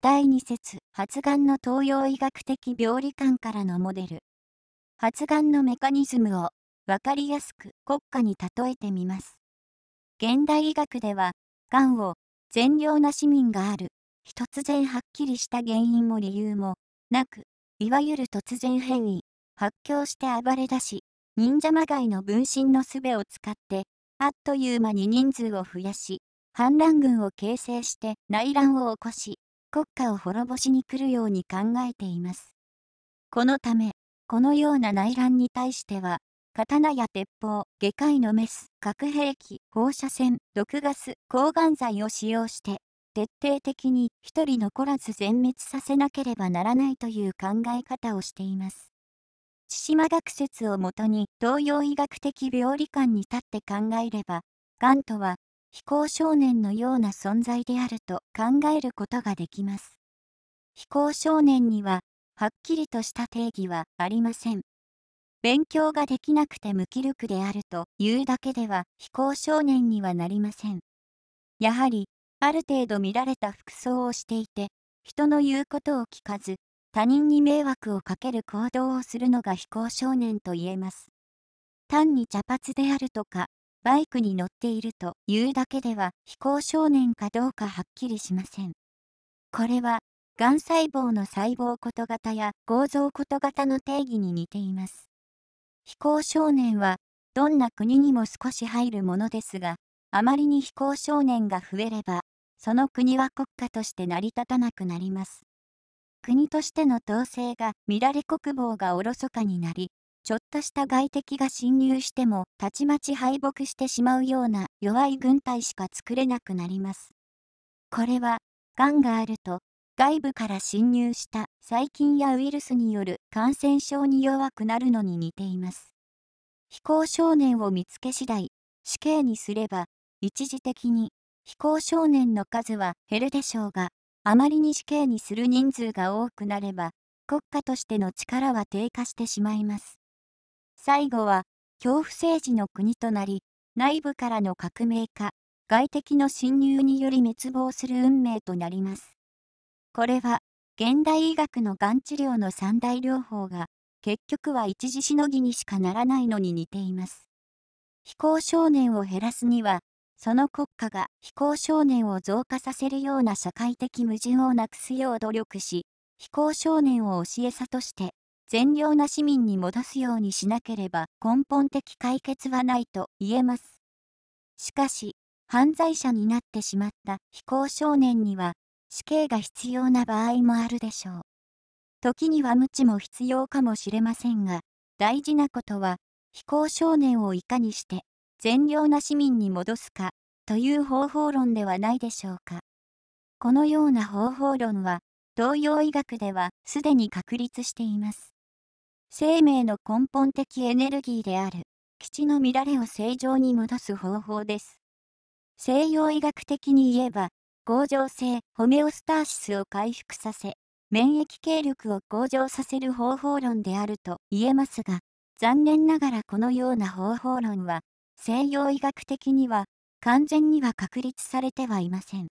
第2節発がんの東洋医学的病理観からのモデル発がんのメカニズムを分かりやすく国家に例えてみます現代医学ではがんを善良な市民がある突然はっきりした原因も理由もなくいわゆる突然変異発狂して暴れ出し忍者まがいの分身の術を使ってあっという間に人数を増やし反乱軍を形成して内乱を起こし国家を滅ぼしに来るように考えています。このため、このような内乱に対しては、刀や鉄砲、外科医のメス、核兵器、放射線、毒ガス、抗がん剤を使用して、徹底的に一人残らず全滅させなければならないという考え方をしています。千島学説をもとに東洋医学的病理観に立って考えれば、がんとは非行少年のような存在であると考えることができます。非行少年には、はっきりとした定義はありません。勉強ができなくて無気力であるというだけでは非行少年にはなりません。やはり、ある程度見られた服装をしていて、人の言うことを聞かず、他人に迷惑をかける行動をするのが非行少年と言えます。単に茶髪であるとか、バイクに乗っているというだけでは非行少年かどうかはっきりしません。これは、がん細胞の細胞こと型や合造こと型の定義に似ています。非行少年は、どんな国にも少し入るものですが、あまりに非行少年が増えれば、その国は国家として成り立たなくなります。国としての統制が乱れ国防がおろそかになり、ちょっとした外敵が侵入してもたちまち敗北してしまうような弱い軍隊しか作れなくなります。これは、がんがあると、外部から侵入した細菌やウイルスによる感染症に弱くなるのに似ています。非行少年を見つけ次第、死刑にすれば、一時的に非行少年の数は減るでしょうが、あまりに死刑にする人数が多くなれば、国家としての力は低下してしまいます。最後は、恐怖政治の国となり、内部からの革命化、外敵の侵入により滅亡する運命となります。これは、現代医学のがん治療の三大療法が、結局は一時しのぎにしかならないのに似ています。非行少年を減らすには、その国家が非行少年を増加させるような社会的矛盾をなくすよう努力し、非行少年を教えさとして善良な市民に戻すようにしなければ根本的解決はないと言えます。しかし、犯罪者になってしまった非行少年には死刑が必要な場合もあるでしょう。時には無知も必要かもしれませんが、大事なことは、非行少年をいかにして善良な市民に戻すかという方法論ではないでしょうか。このような方法論は、東洋医学ではすでに確立しています。生命の根本的エネルギーである、基地の乱れを正常に戻す方法です。西洋医学的に言えば、恒常性ホメオスターシスを回復させ、免疫系力を向上させる方法論であると言えますが、残念ながらこのような方法論は、西洋医学的には完全には確立されてはいません。